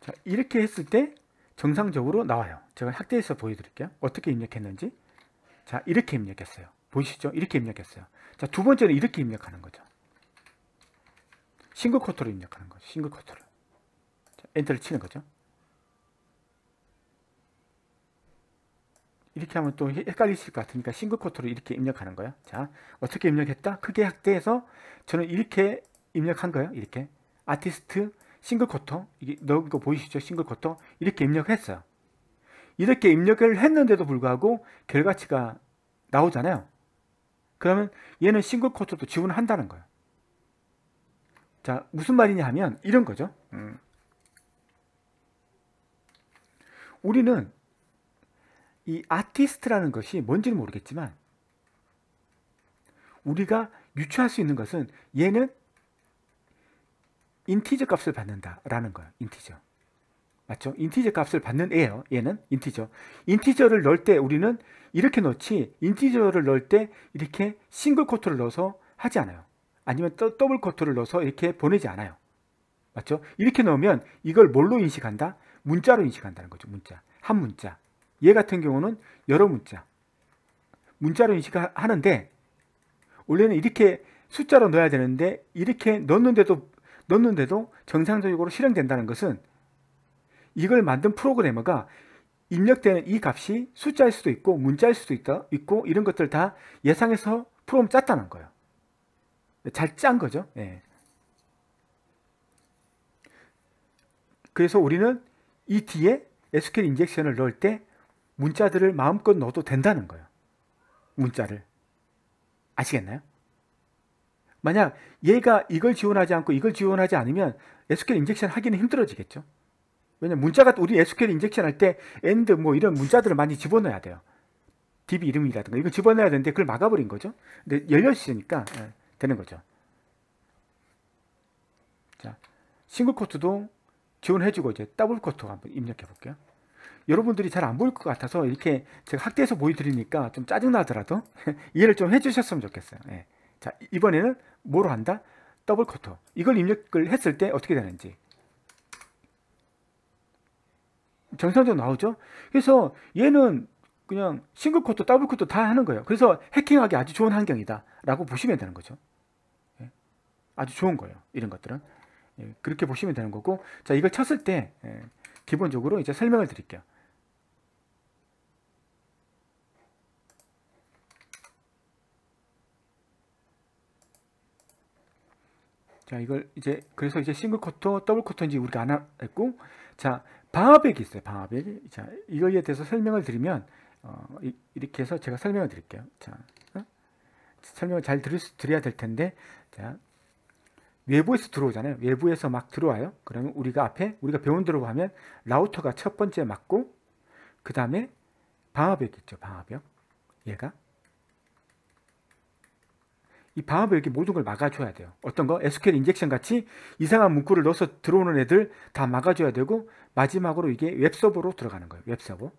자, 이렇게 했을 때 정상적으로 나와요. 제가 학대에서 보여드릴게요. 어떻게 입력했는지. 자, 이렇게 입력했어요. 보이시죠? 이렇게 입력했어요. 자, 두 번째는 이렇게 입력하는 거죠. 싱글 쿼터로 입력하는 거죠. 싱글 쿼터를. 엔터를 치는 거죠. 이렇게 하면 또 헷갈리실 것 같으니까 싱글 코트로 이렇게 입력하는 거예요. 자, 어떻게 입력했다? 크게 확대해서 저는 이렇게 입력한 거예요. 이렇게 아티스트 싱글 코터 이게 넣은 거 보이시죠? 싱글 코터 이렇게 입력했어요. 이렇게 입력을 했는데도 불구하고 결과치가 나오잖아요. 그러면 얘는 싱글 코터도 지원한다는 거예요. 자, 무슨 말이냐 하면 이런 거죠. 음. 우리는 이 아티스트라는 것이 뭔지는 모르겠지만 우리가 유추할 수 있는 것은 얘는 인티저 값을 받는다라는 거예요. 인티저. 맞죠? 인티저 값을 받는 애예요. 얘는 인티저. 인티저를 넣을 때 우리는 이렇게 넣지 인티저를 넣을 때 이렇게 싱글 코트를 넣어서 하지 않아요. 아니면 더, 더블 코트를 넣어서 이렇게 보내지 않아요. 맞죠? 이렇게 넣으면 이걸 뭘로 인식한다? 문자로 인식한다는 거죠. 문자. 한 문자. 얘 같은 경우는 여러 문자 문자로 인식하는데 원래는 이렇게 숫자로 넣어야 되는데 이렇게 넣는데도 넣는데도 정상적으로 실행된다는 것은 이걸 만든 프로그래머가 입력되는 이 값이 숫자일 수도 있고 문자일 수도 있다 있고 이런 것들 다 예상해서 프롬 짰다는 거예요. 잘 짠 거죠. 예. 그래서 우리는 이 뒤에 SQL 인젝션을 넣을 때 문자들을 마음껏 넣어도 된다는 거예요. 문자를. 아시겠나요? 만약 얘가 이걸 지원하지 않고 이걸 지원하지 않으면 SQL 인젝션 하기는 힘들어지겠죠. 왜냐면 문자가 우리 SQL 인젝션 할때 end 뭐 이런 문자들을 많이 집어넣어야 돼요. DB 이름이라든가 이걸 집어넣어야 되는데 그걸 막아버린 거죠. 근데 열려 있으니까 예, 되는 거죠. 자, 싱글 코트도 지원해주고 이제 더블 코트 한번 입력해 볼게요. 여러분들이 잘 안 보일 것 같아서 이렇게 제가 학대해서 보여드리니까 좀 짜증나더라도 [laughs] 이해를 좀 해주셨으면 좋겠어요. 예. 자, 이번에는 뭐로 한다? 더블 쿼터. 이걸 입력을 했을 때 어떻게 되는지. 정상적으로 나오죠? 그래서 얘는 그냥 싱글 쿼터, 더블 쿼터 다 하는 거예요. 그래서 해킹하기 아주 좋은 환경이다. 라고 보시면 되는 거죠. 예. 아주 좋은 거예요. 이런 것들은. 예. 그렇게 보시면 되는 거고. 자, 이걸 쳤을 때, 예, 기본적으로 이제 설명을 드릴게요. 자, 이걸 이제 그래서 이제 싱글 쿼터, 더블 쿼터인지 우리가 안 했고 자, 방화벽이 있어요. 방화백. 자, 이거에 대해서 설명을 드리면 어, 이, 이 렇게 해서 제가 설명을 드릴게요. 자. 어? 설명을 잘 들을 수, 드려야 될 텐데. 자. 외부에서 들어오잖아요. 외부에서 막 들어와요. 그러면 우리가 앞에 우리가 배운 대로 하면 라우터가 첫 번째 맞고 그다음에 방화벽 있죠. 방화벽. 얘가 이 방화벽이 모든 걸 막아줘야 돼요. 어떤 거? SQL 인젝션 같이 이상한 문구를 넣어서 들어오는 애들 다 막아줘야 되고 마지막으로 이게 웹서버로 들어가는 거예요. 웹서버.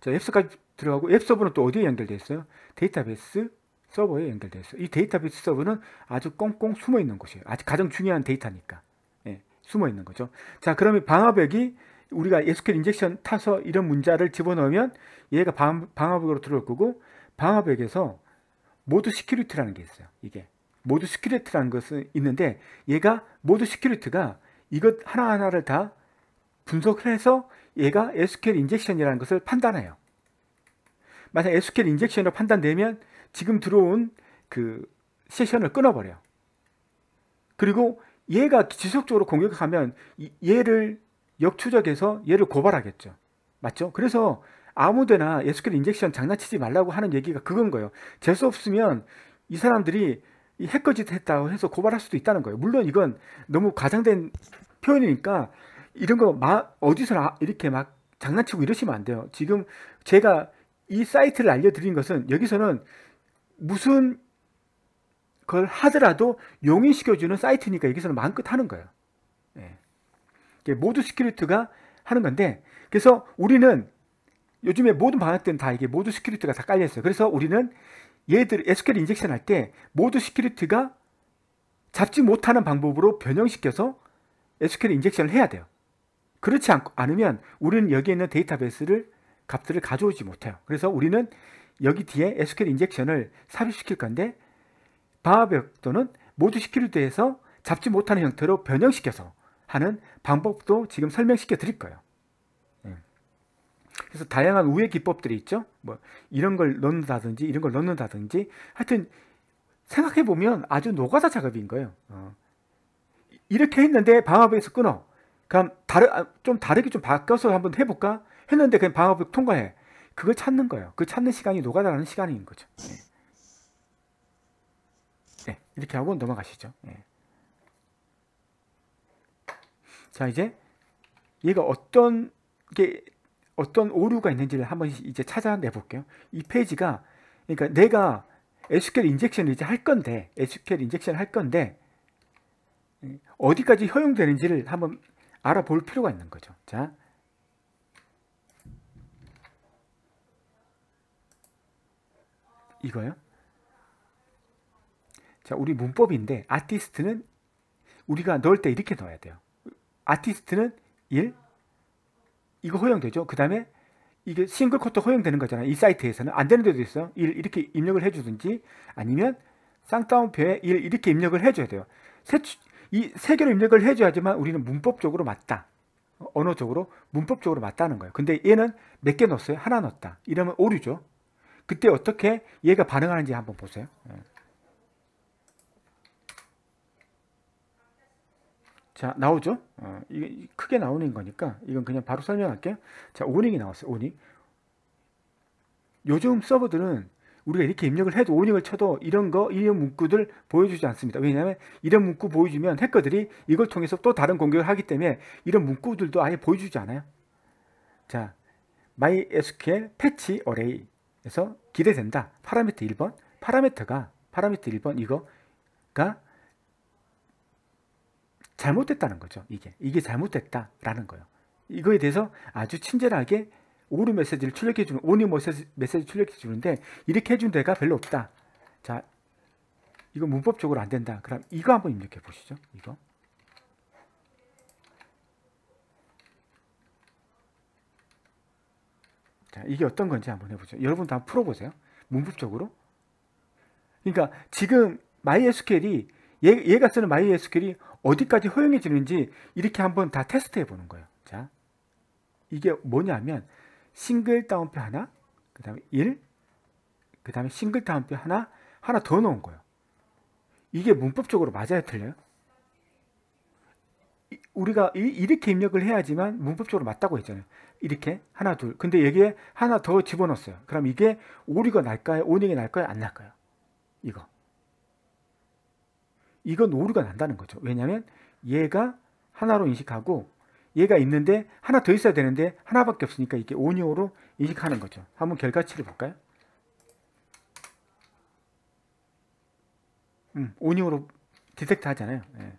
자, 웹서까지 들어가고 웹서버는 또 어디에 연결돼 있어요? 데이터베이스 서버에 연결돼 있어요. 이 데이터베이스 서버는 아주 꽁꽁 숨어 있는 곳이에요. 아주 가장 중요한 데이터니까. 예, 숨어 있는 거죠. 자, 그러면 방화벽이 우리가 SQL 인젝션 타서 이런 문자를 집어넣으면 얘가 방, 방화벽으로 들어올 거고 방화벽에서 모드 시큐리티라는 게 있어요. 이게 모드 시큐리티라는 것은 있는데 얘가 모드 시큐리티가 이것 하나하나를 다 분석을 해서 얘가 SQL 인젝션이라는 것을 판단해요. 만약 SQL 인젝션으로 판단되면 지금 들어온 그 세션을 끊어버려요. 그리고 얘가 지속적으로 공격하면 얘를 역추적해서 얘를 고발하겠죠. 맞죠? 그래서 아무데나 예수께로 인젝션 장난치지 말라고 하는 얘기가 그건 거예요. 재수 없으면 이 사람들이 이해커짓 했다고 해서 고발할 수도 있다는 거예요. 물론 이건 너무 과장된 표현이니까 이런 거 마, 어디서나 이렇게 막 장난치고 이러시면 안 돼요. 지금 제가 이 사이트를 알려드린 것은 여기서는 무슨 걸 하더라도 용인시켜주는 사이트니까 여기서는 마음껏 하는 거예요. 예. 모두 시큐리티가 하는 건데 그래서 우리는 요즘에 모든 방학 때는 다 이게 모두 시큐리티가 다 깔려 있어요. 그래서 우리는 얘들 SQL 인젝션 할 때 모두 시큐리티가 잡지 못하는 방법으로 변형시켜서 SQL 인젝션을 해야 돼요. 그렇지 않, 않으면 우리는 여기 에 있는 데이터베이스를 값들을 가져오지 못해요. 그래서 우리는 여기 뒤에 SQL 인젝션을 삽입시킬 건데 방화벽 또는 모두 시큐리티에서 잡지 못하는 형태로 변형시켜서 하는 방법도 지금 설명시켜 드릴 거예요. 그래서 다양한 우회 기법들이 있죠. 뭐 이런 걸 넣는다든지 이런 걸 넣는다든지 하여튼 생각해 보면 아주 노가다 작업인 거예요. 어. 이렇게 했는데 방화벽에서 끊어. 그럼 다르 아, 좀 다르게 좀 바꿔서 한번 해볼까 했는데 그냥 방화벽 통과해. 그걸 찾는 거예요. 그 찾는 시간이 노가다라는 시간인 거죠. 네. 네 이렇게 하고 넘어가시죠. 네. 자 이제 얘가 어떤 게 어떤 오류가 있는지를 한번 이제 찾아내 볼게요. 이 페이지가 그러니까 내가 SQL 인젝션을 이제 할 건데 SQL 인젝션 할 건데 어디까지 허용되는지를 한번 알아볼 필요가 있는 거죠. 자. 이거요. 자, 우리 문법인데 아티스트는 우리가 넣을 때 이렇게 넣어야 돼요. 아티스트는 1 이거 허용되죠. 그 다음에 이게 싱글 쿼터 허용되는 거잖아요. 이 사이트에서는 안 되는 데도 있어요. 1 이렇게 입력을 해주든지 아니면 쌍따옴표에 1 이렇게 입력을 해줘야 돼요. 세, 이세 개로 입력을 해줘야지만 우리는 문법적으로 맞다. 언어적으로 문법적으로 맞다는 거예요. 근데 얘는 몇 개 넣었어요? 하나 넣었다. 이러면 오류죠. 그때 어떻게 얘가 반응하는지 한번 보세요. 예. 자, 나오죠? 어, 이게 크게 나오는 거니까 이건 그냥 바로 설명할게요. 자, 오닝이 나왔어요. 오닝. 요즘 서버들은 우리가 이렇게 입력을 해도 오닝을 쳐도 이런 거, 이런 문구들 보여주지 않습니다. 왜냐하면 이런 문구 보여주면 해커들이 이걸 통해서 또 다른 공격을 하기 때문에 이런 문구들도 아예 보여주지 않아요. 자, MySQL 패치 어레이에서 기대된다. 파라미터 1번. 파라미터가 파라미터 1번 이거가 잘못됐다는 거죠. 이게 이게 잘못됐다라는 거예요. 이거에 대해서 아주 친절하게 오류 메시지를 출력해 주는 오류 메시지, 메시지 출력해 주는데 이렇게 해 준 데가 별로 없다. 자, 이거 문법적으로 안 된다. 그럼 이거 한번 입력해 보시죠. 이거. 자, 이게 어떤 건지 한번 해보죠. 여러분도 한번 풀어보세요. 문법적으로. 그러니까 지금 MySQL이 얘, 가 쓰는 MySQL이 어디까지 허용해지는지 이렇게 한번 다 테스트해 보는 거예요. 자, 이게 뭐냐면 싱글 다운표 하나, 그 다음에 1, 그 다음에 싱글 다운표 하나, 하나 더 넣은 거예요. 이게 문법적으로 맞아야 틀려요? 우리가 이, 렇게 입력을 해야지만 문법적으로 맞다고 했잖아요. 이렇게 하나 둘. 근데 여기에 하나 더 집어넣었어요. 그럼 이게 오류가 날까요? 오닝이 날까요? 안 날까요? 이거. 이건 오류가 난다는 거죠. 왜냐하면 얘가 하나로 인식하고 얘가 있는데 하나 더 있어야 되는데 하나밖에 없으니까 이게 온유로 인식하는 거죠. 한번 결과치를 볼까요? 음, 온유로 디텍트 하잖아요. 예.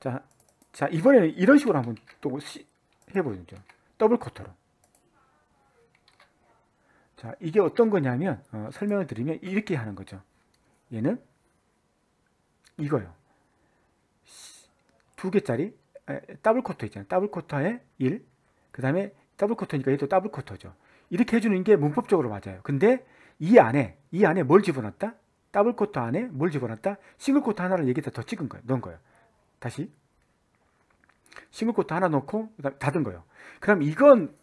자, 자 이번에 는 이런 식으로 한번 또 시, 해보죠. 더블 쿼터로. 자, 이게 어떤 거냐면 어, 설명을 드리면 이렇게 하는 거죠. 얘는 이거요. 두 개짜리 더블 쿼터 있잖아요. 더블 쿼터에 1, 그 다음에 더블 쿼터니까 얘도 더블 쿼터죠. 이렇게 해주는 게 문법적으로 맞아요. 근데 이 안에, 이 안에 뭘 집어넣었다? 더블 쿼터 안에 뭘 집어넣었다? 싱글 쿼터 하나를 여기다 더 찍은 거예요. 넣은 거예요. 다시. 싱글 쿼터 하나 넣고, 다음 닫은 거예요. 그럼 이건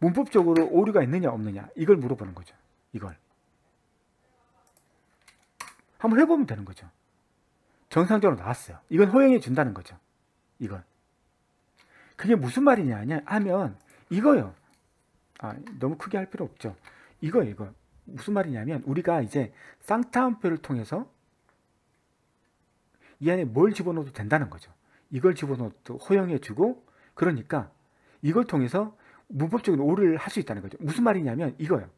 문법적으로 오류가 있느냐, 없느냐? 이걸 물어보는 거죠. 이걸. 한번 해보면 되는 거죠. 정상적으로 나왔어요. 이건 허용해 준다는 거죠. 이건. 그게 무슨 말이냐 하면 이거요. 아, 너무 크게 할 필요 없죠. 이거 이거. 무슨 말이냐면 우리가 이제 쌍타운표를 통해서 이 안에 뭘 집어넣어도 된다는 거죠. 이걸 집어넣어도 허용해주고 그러니까 이걸 통해서 문법적인 오류를 할 수 있다는 거죠. 무슨 말이냐면 이거요.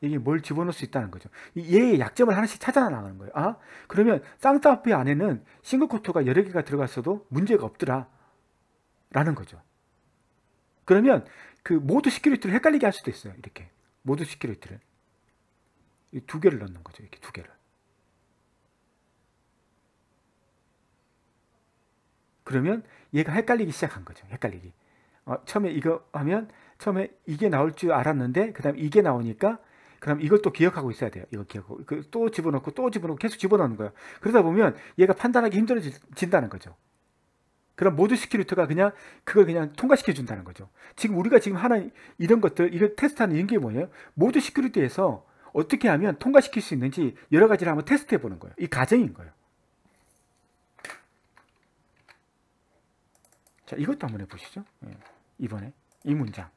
이게 뭘 집어넣을 수 있다는 거죠. 얘의 약점을 하나씩 찾아나가는 거예요. 아, 그러면 쌍따옴표 안에는 싱글코트가 여러 개가 들어갔어도 문제가 없더라. 라는 거죠. 그러면 그 모두 시큐리티를 헷갈리게 할 수도 있어요. 이렇게. 모두 시큐리티를. 두 개를 넣는 거죠. 이렇게 두 개를. 그러면 얘가 헷갈리기 시작한 거죠. 헷갈리기. 어, 처음에 이거 하면 처음에 이게 나올 줄 알았는데 그 다음 에 이게 나오니까 그럼 이걸 또 기억하고 있어야 돼요. 이거 기억하고 그 또 집어넣고 또 집어넣고 계속 집어넣는 거예 그러다 보면 얘가 판단하기 힘들어진다는 거죠. 그럼 모두 시큐리터가 그냥 그걸 그냥 통과시켜 준다는 거죠. 지금 우리가 지금 하는 이런 것들 이걸 테스트하는 이런 게 뭐예요? 모두 시큐리티에서 어떻게 하면 통과시킬 수 있는지 여러 가지를 한번 테스트해 보는 거예요. 이 과정인 거예요. 자, 이것도 한번 해보시죠. 예, 이번에 이 문장.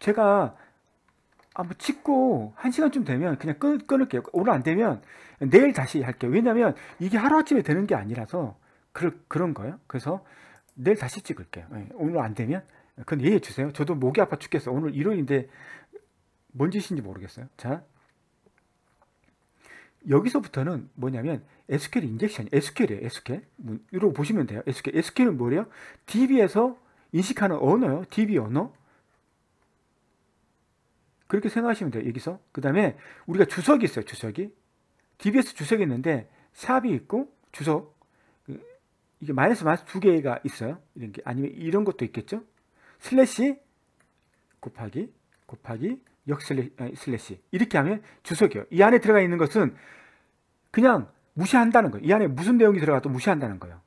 제가 한번 찍고 한 시간쯤 되면 그냥 끊, 끊을게요. 오늘 안 되면 내일 다시 할게요. 왜냐면 이게 하루아침에 되는 게 아니라서 그, 그런 거예요. 그래서 내일 다시 찍을게요. 예, 오늘 안 되면 그건 이해해 주세요. 저도 목이 아파 죽겠어. 오늘 일요일인데 뭔 짓인지 모르겠어요. 자, 여기서부터는 뭐냐면 SQL 인젝션, SQL이에요. SQL. 이러고 보시면 돼요. SQL. SQL은 뭐래요? DB에서 인식하는 언어요. DB 언어. 그렇게 생각하시면 돼요. 여기서. 그 다음에 우리가 주석이 있어요. 주석이. DBS 주석이 있는데 샵이 있고 주석. 그 이게 마이너스 마이너스 두 개가 있어요. 이런 게. 아니면 이런 것도 있겠죠. 슬래시 곱하기 곱하기 역 슬래, 시 아, 슬래시. 이렇게 하면 주석이요. 이 안에 들어가 있는 것은 그냥 무시한다는 거예요. 이 안에 무슨 내용이 들어가도 무시한다는 거예요.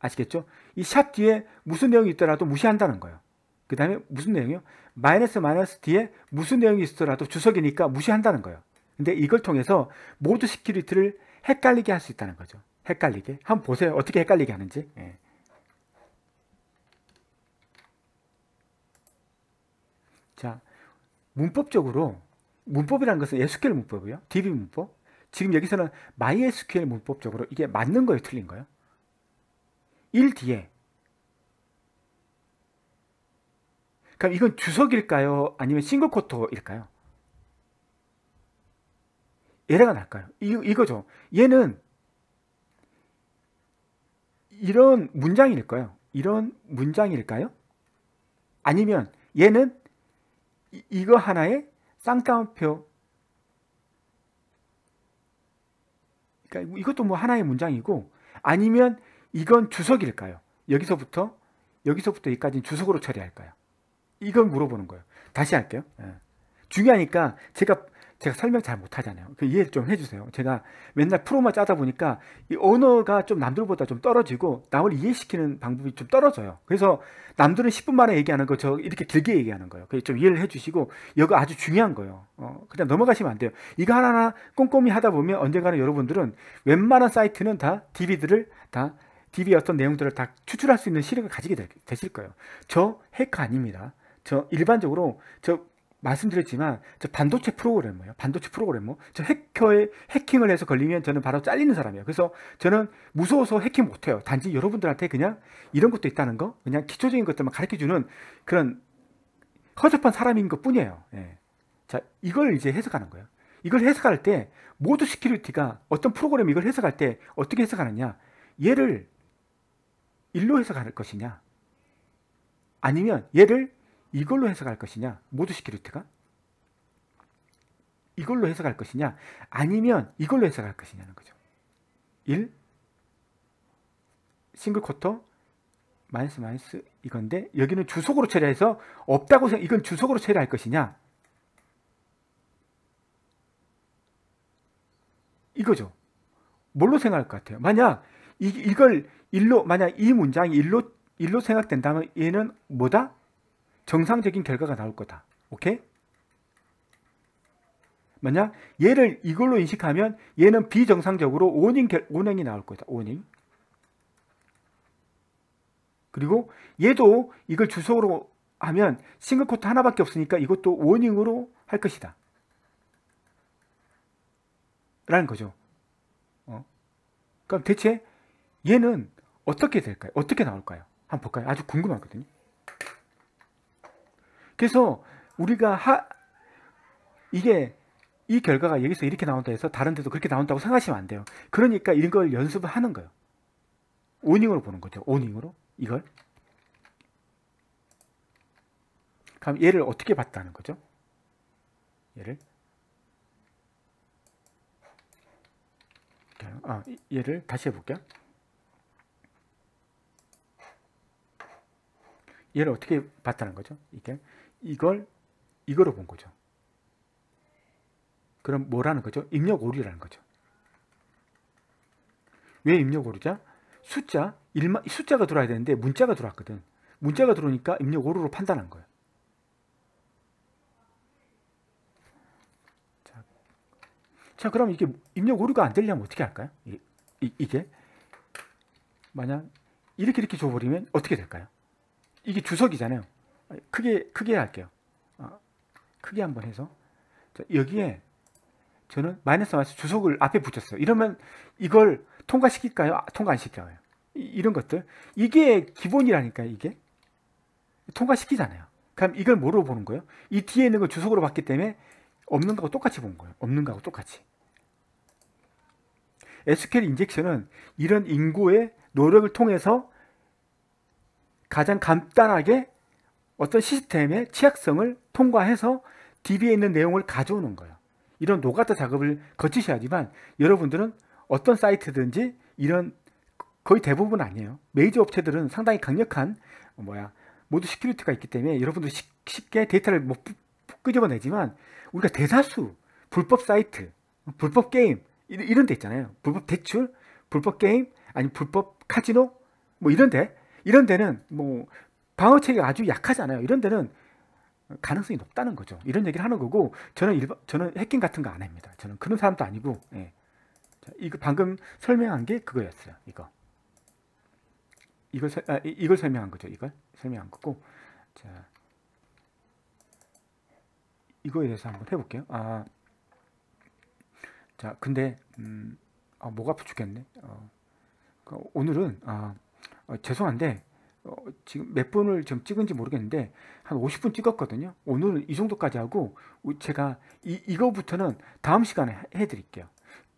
아시겠죠? 이 샵 뒤에 무슨 내용이 있더라도 무시한다는 거예요. 그 다음에 무슨 내용이요? 마이너스 마이너스 뒤에 무슨 내용이 있더라도 주석이니까 무시한다는 거예요. 근데 이걸 통해서 모두 시큐리티를 헷갈리게 할 수 있다는 거죠. 헷갈리게. 한번 보세요. 어떻게 헷갈리게 하는지. 예. 자, 문법적으로 문법이라는 것은 SQL 문법이요. DB 문법. 지금 여기서는 MySQL 문법적으로 이게 맞는 거예요, 틀린 거예요? 1 뒤에 그럼 이건 주석일까요? 아니면 싱글코터일까요 얘네가 날까요? 이, 이거죠. 얘는 이런 문장일까요? 이런 문장일까요? 아니면 얘는 이, 이거 하나에 쌍따옴표 그러니까 뭐 이것도 뭐 하나의 문장이고 아니면 이건 주석일까요? 여기서부터 여기서부터 여기까지는 주석으로 처리할까요? 이걸 물어보는 거예요. 다시 할게요. 예. 중요하니까 제가 제가 설명 잘 못하잖아요. 그 이해 좀 해주세요. 제가 맨날 프로만 짜다 보니까 이 언어가 좀 남들보다 좀 떨어지고 남을 이해시키는 방법이 좀 떨어져요. 그래서 남들은 10분 만에 얘기하는 거 저 이렇게 길게 얘기하는 거예요. 그래좀 이해를 해주시고 이거 아주 중요한 거예요. 어, 그냥 넘어가시면 안 돼요. 이거 하나하나 꼼꼼히 하다 보면 언젠가는 여러분들은 웬만한 사이트는 다 DB들을 다 DB 어떤 내용들을 다 추출할 수 있는 실력을 가지게 되, 되실 거예요. 저 해커 아닙니다. 저 일반적으로 저 말씀드렸지만 저 반도체 프로그램머예요 반도체 프로그램뭐저 해커의 해킹을 해서 걸리면 저는 바로 잘리는 사람이에요. 그래서 저는 무서워서 해킹 못해요. 단지 여러분들한테 그냥 이런 것도 있다는 거, 그냥 기초적인 것들만 가르쳐주는 그런 허접한 사람인 것 뿐이에요. 예. 자, 이걸 이제 해석하는 거예요. 이걸 해석할 때 모두 시큐리티가 어떤 프로그램 이걸 해석할 때 어떻게 해석하느냐? 얘를 일로 해석할 것이냐? 아니면 얘를 이걸로 해석할 것이냐? 모두 시키루트가 이걸로 해석할 것이냐? 아니면 이걸로 해석할 것이냐는 거죠. 1. 싱글 쿼터 마이너스 마이너스 이건데 여기는 주속으로 처리해서 없다고 생각, 이건 주속으로 처리할 것이냐? 이거죠. 뭘로 생각할 것 같아요? 만약 이, 이걸 일로 만약 이 문장이 일로 일로 생각된다면 얘는 뭐다? 정상적인 결과가 나올 거다. 오케이? 만약 얘를 이걸로 인식하면 얘는 비정상적으로 원닝 결, 오닝이 나올 거다. 원닝 그리고 얘도 이걸 주석으로 하면 싱글 코트 하나밖에 없으니까 이것도 원닝으로할 것이다. 라는 거죠. 어? 그럼 대체 얘는 어떻게 될까요? 어떻게 나올까요? 한번 볼까요? 아주 궁금하거든요. 그래서 우리가 하, 이게 이 결과가 여기서 이렇게 나온다 해서 다른 데도 그렇게 나온다고 생각하시면 안 돼요. 그러니까 이런 걸 연습을 하는 거예요. 오닝으로 보는 거죠. 오닝으로 이걸. 그럼 얘를 어떻게 봤다는 거죠? 얘를 아, 얘를 다시 해볼게요. 얘를 어떻게 봤다는 거죠? 이게 이걸 이거로 본 거죠. 그럼 뭐라는 거죠? 입력 오류라는 거죠. 왜 입력 오류죠? 숫자, 일마, 숫자가 들어야 되는데 문자가 들어왔거든. 문자가 들어오니까 입력 오류로 판단한 거예요. 자, 자 그럼 이게 입력 오류가 안 되려면 어떻게 할까요? 이, 이, 이게 만약 이렇게 이렇게 줘버리면 어떻게 될까요? 이게 주석이잖아요. 크게 크게 할게요. 어, 크게 한번 해서 여기에 저는 마이너스 마이너스 주석을 앞에 붙였어요. 이러면 이걸 통과시킬까요? 아, 통과 안시킬까요 이, 런 것들 이게 기본이라니까 이게 통과시키잖아요. 그럼 이걸 뭐로 보는 거예요? 이 뒤에 있는 걸 주석으로 봤기 때문에 없는 거하고 똑같이 본 거예요. 없는 거하고 똑같이. SQL 인젝션은 이런 인구의 노력을 통해서 가장 간단하게 어떤 시스템의 취약성을 통과해서 DB에 있는 내용을 가져오는 거예요. 이런 노가다 작업을 거치셔야지만 여러분들은 어떤 사이트든지 이런 거의 대부분 아니에요. 메이저 업체들은 상당히 강력한 뭐야 모두 시큐리티가 있기 때문에 여러분들 쉽게 데이터를 뭐 끄집어내지만 우리가 대다수 불법 사이트, 불법 게임 이런 데 있잖아요. 불법 대출, 불법 게임, 아니 불법 카지노 뭐 이런데 이런 데는 뭐 방어 체계가 아주 약하지 않아요. 이런 데는 가능성이 높다는 거죠. 이런 얘기를 하는 거고 저는 일반 저는 해킹 같은 거 안 합니다. 저는 그런 사람도 아니고 예. 이거 방금 설명한 게 그거였어요. 이거 이걸 아, 이걸 설명한 거죠. 이걸 설명한 거고 자 이거에 대해서 한번 해볼게요. 아, 자 근데 음, 아, 뭐가 부족했네. 어, 그 오늘은 아, 어, 죄송한데 어, 지금 몇 분을 지금 찍은지 모르겠는데 한 50분 찍었거든요. 오늘은 이 정도까지 하고 제가 이, 이거부터는 다음 시간에 해드릴게요.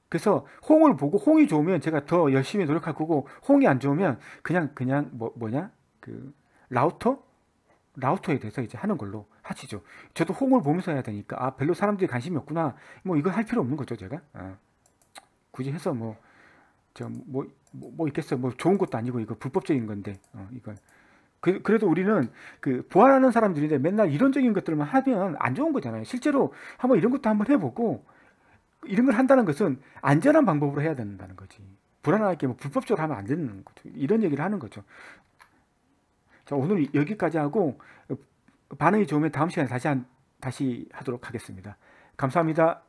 그래서 홍을 보고 홍이 좋으면 제가 더 열심히 노력할 거고 홍이 안 좋으면 그냥 그냥 뭐, 뭐냐 그 라우터 라우터에 대해서 이제 하는 걸로 하시죠. 저도 홍을 보면서 해야 되니까 아 별로 사람들이 관심이 없구나 뭐 이거 할 필요 없는 거죠 제가 아, 굳이 해서 뭐 저뭐 뭐 있겠어요. 뭐 좋은 것도 아니고 이거 불법적인 건데 어, 이건 그, 래도 우리는 그 보완하는 사람들인데 맨날 이런적인 것들만 하면 안 좋은 거잖아요. 실제로 한번 이런 것도 한번 해보고 이런 걸 한다는 것은 안전한 방법으로 해야 된다는 거지. 불안하게 뭐 불법적으로 하면 안 되는 거죠. 이런 얘기를 하는 거죠. 자 오늘 여기까지 하고 반응이 좋으면 다음 시간에 다시 한, 다시 하도록 하겠습니다. 감사합니다.